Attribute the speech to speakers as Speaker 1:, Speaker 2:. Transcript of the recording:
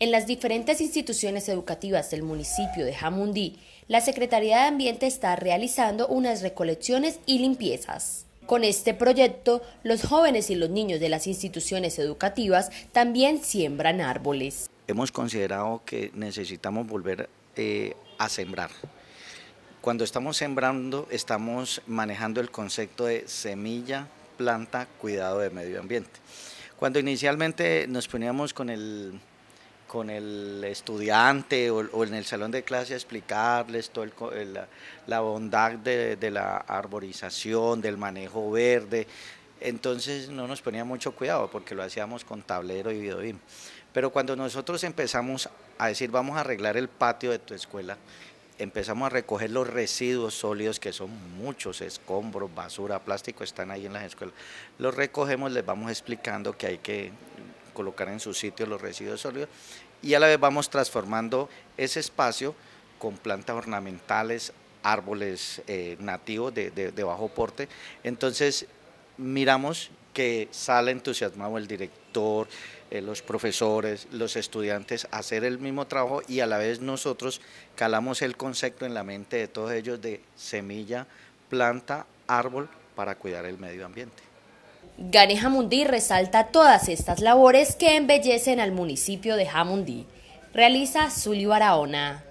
Speaker 1: En las diferentes instituciones educativas del municipio de Jamundí, la Secretaría de Ambiente está realizando unas recolecciones y limpiezas. Con este proyecto, los jóvenes y los niños de las instituciones educativas también siembran árboles.
Speaker 2: Hemos considerado que necesitamos volver eh, a sembrar. Cuando estamos sembrando, estamos manejando el concepto de semilla, planta, cuidado de medio ambiente. Cuando inicialmente nos poníamos con el con el estudiante o, en el salón de clase explicarles todo la bondad de, la arborización, del manejo verde. Entonces no nos ponía mucho cuidado porque lo hacíamos con tablero y videobim. Pero cuando nosotros empezamos a decir vamos a arreglar el patio de tu escuela, empezamos a recoger los residuos sólidos, que son muchos, escombros, basura, plástico, están ahí en las escuelas. Los recogemos, les vamos explicando que hay que colocar en su sitio los residuos sólidos y a la vez vamos transformando ese espacio con plantas ornamentales, árboles eh, nativos de, bajo porte. Entonces miramos que sale entusiasmado el director, eh, los profesores, los estudiantes a hacer el mismo trabajo y a la vez nosotros calamos el concepto en la mente de todos ellos de semilla, planta, árbol para cuidar el medio ambiente.
Speaker 1: Gane Jamundí resalta todas estas labores que embellecen al municipio de Jamundí. Realiza Zulio Araona.